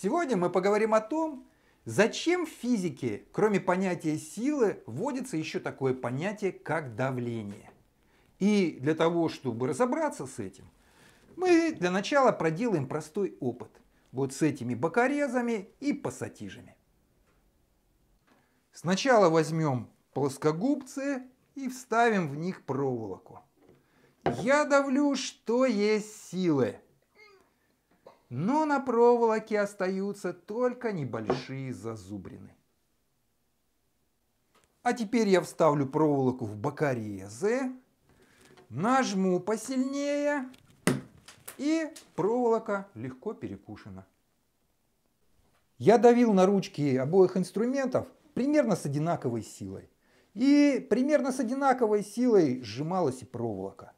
Сегодня мы поговорим о том, зачем в физике, кроме понятия силы, вводится еще такое понятие, как давление. И для того, чтобы разобраться с этим, мы для начала проделаем простой опыт. Вот с этими бокорезами и пассатижами. Сначала возьмем плоскогубцы и вставим в них проволоку. Я давлю, что есть силы но на проволоке остаются только небольшие зазубрины. А теперь я вставлю проволоку в бокорезы, нажму посильнее, и проволока легко перекушена. Я давил на ручки обоих инструментов примерно с одинаковой силой. И примерно с одинаковой силой сжималась и проволока.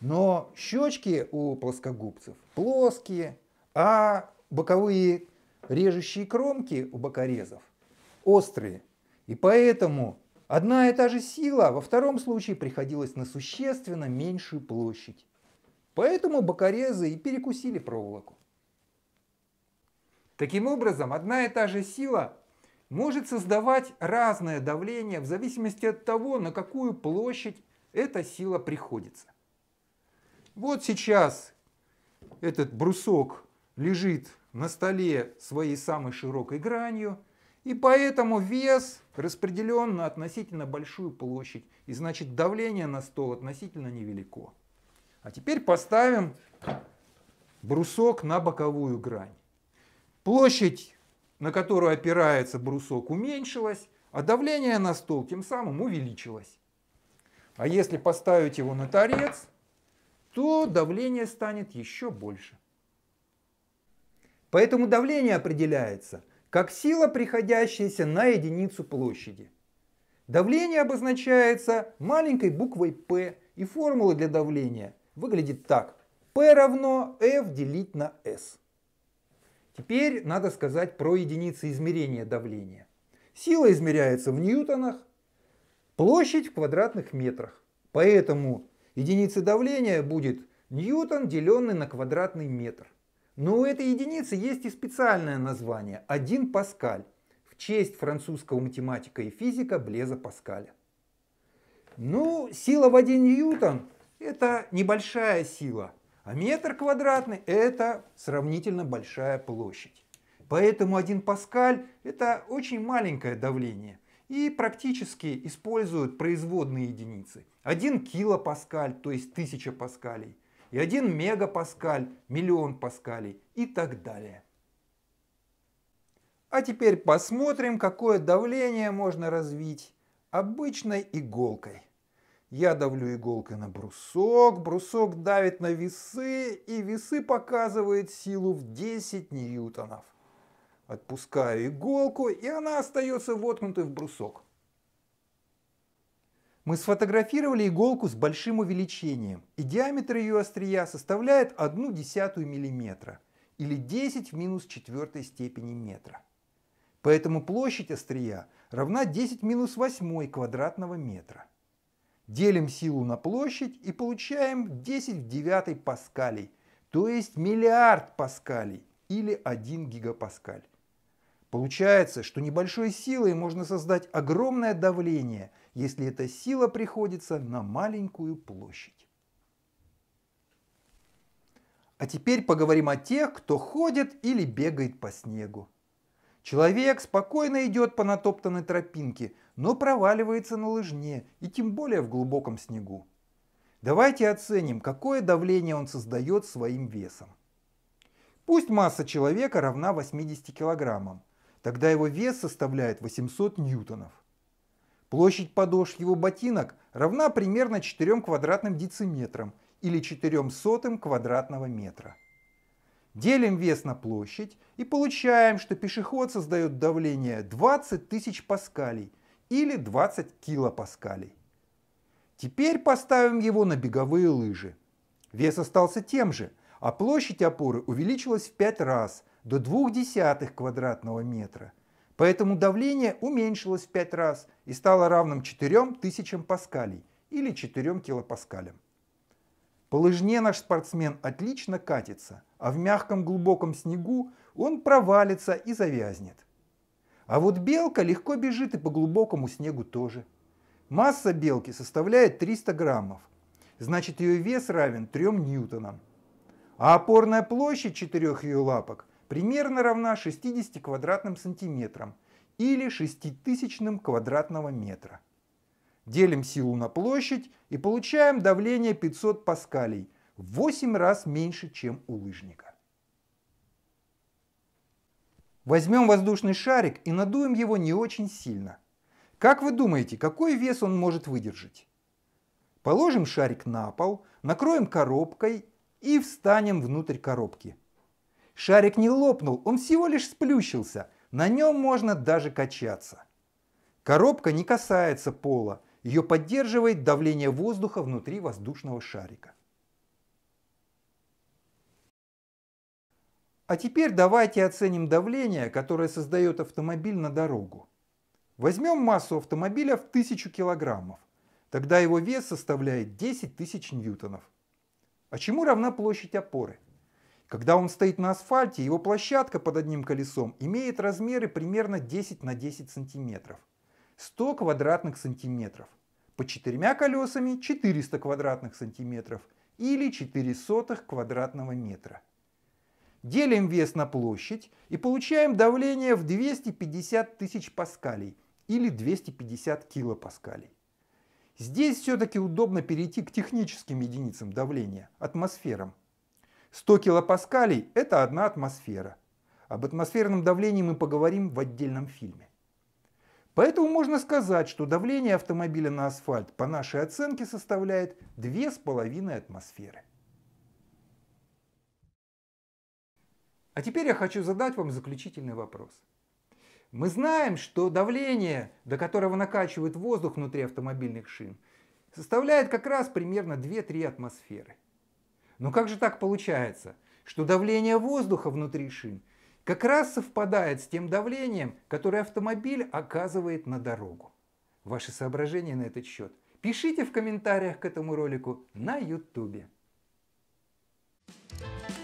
Но щечки у плоскогубцев плоские, а боковые режущие кромки у бокорезов острые. И поэтому одна и та же сила а во втором случае приходилась на существенно меньшую площадь. Поэтому бокорезы и перекусили проволоку. Таким образом, одна и та же сила может создавать разное давление в зависимости от того, на какую площадь эта сила приходится. Вот сейчас этот брусок лежит на столе своей самой широкой гранью, и поэтому вес распределен на относительно большую площадь, и значит давление на стол относительно невелико. А теперь поставим брусок на боковую грань. Площадь, на которую опирается брусок, уменьшилась, а давление на стол тем самым увеличилось. А если поставить его на торец, то давление станет еще больше. Поэтому давление определяется как сила, приходящаяся на единицу площади. Давление обозначается маленькой буквой P и формула для давления выглядит так. P равно F делить на S. Теперь надо сказать про единицы измерения давления. Сила измеряется в ньютонах, площадь в квадратных метрах. Поэтому единицей давления будет ньютон, деленный на квадратный метр. Но у этой единицы есть и специальное название – 1 Паскаль, в честь французского математика и физика Блеза Паскаля. Ну, сила в 1 ньютон – это небольшая сила, а метр квадратный – это сравнительно большая площадь. Поэтому 1 Паскаль – это очень маленькое давление и практически используют производные единицы. 1 килопаскаль, то есть 1000 паскалей – и 1 мегапаскаль, миллион паскалей и так далее. А теперь посмотрим, какое давление можно развить обычной иголкой. Я давлю иголкой на брусок, брусок давит на весы, и весы показывают силу в 10 ньютонов. Отпускаю иголку, и она остается воткнутой в брусок. Мы сфотографировали иголку с большим увеличением, и диаметр ее острия составляет 1 десятую миллиметра, или 10 в минус четвертой степени метра. Поэтому площадь острия равна 10 в минус восьмой квадратного метра. Делим силу на площадь и получаем 10 в девятой паскалей, то есть миллиард паскалей или 1 гигапаскаль. Получается, что небольшой силой можно создать огромное давление, если эта сила приходится на маленькую площадь. А теперь поговорим о тех, кто ходит или бегает по снегу. Человек спокойно идет по натоптанной тропинке, но проваливается на лыжне и тем более в глубоком снегу. Давайте оценим, какое давление он создает своим весом. Пусть масса человека равна 80 килограммам, Тогда его вес составляет 800 ньютонов. Площадь подошв его ботинок равна примерно 4 квадратным дециметрам или 4 сотым квадратного метра. Делим вес на площадь и получаем, что пешеход создает давление 20 тысяч паскалей или 20 килопаскалей. Теперь поставим его на беговые лыжи. Вес остался тем же, а площадь опоры увеличилась в 5 раз – до 0,2 квадратного метра. Поэтому давление уменьшилось в 5 раз и стало равным 4000 паскалей или 4 килопаскалям. По лыжне наш спортсмен отлично катится, а в мягком глубоком снегу он провалится и завязнет. А вот белка легко бежит и по глубокому снегу тоже. Масса белки составляет 300 граммов, значит ее вес равен 3 ньютонам. А опорная площадь четырех ее лапок примерно равна 60 квадратным сантиметрам или 6 квадратного метра. Делим силу на площадь и получаем давление 500 паскалей, в 8 раз меньше, чем у лыжника. Возьмем воздушный шарик и надуем его не очень сильно. Как вы думаете, какой вес он может выдержать? Положим шарик на пол, накроем коробкой и встанем внутрь коробки – Шарик не лопнул, он всего лишь сплющился. На нем можно даже качаться. Коробка не касается пола. Ее поддерживает давление воздуха внутри воздушного шарика. А теперь давайте оценим давление, которое создает автомобиль на дорогу. Возьмем массу автомобиля в 1000 килограммов. Тогда его вес составляет 10 тысяч ньютонов. А чему равна площадь опоры? Когда он стоит на асфальте, его площадка под одним колесом имеет размеры примерно 10 на 10 сантиметров. 100 квадратных сантиметров. По четырьмя колесами 400 квадратных сантиметров или 4 сотых квадратного метра. Делим вес на площадь и получаем давление в 250 тысяч паскалей или 250 килопаскалей. Здесь все-таки удобно перейти к техническим единицам давления, атмосферам – 100 килопаскалей – это одна атмосфера. Об атмосферном давлении мы поговорим в отдельном фильме. Поэтому можно сказать, что давление автомобиля на асфальт по нашей оценке составляет 2,5 атмосферы. А теперь я хочу задать вам заключительный вопрос. Мы знаем, что давление, до которого накачивает воздух внутри автомобильных шин, составляет как раз примерно 2-3 атмосферы – но как же так получается, что давление воздуха внутри шин как раз совпадает с тем давлением, которое автомобиль оказывает на дорогу? Ваши соображения на этот счет пишите в комментариях к этому ролику на YouTube. thank you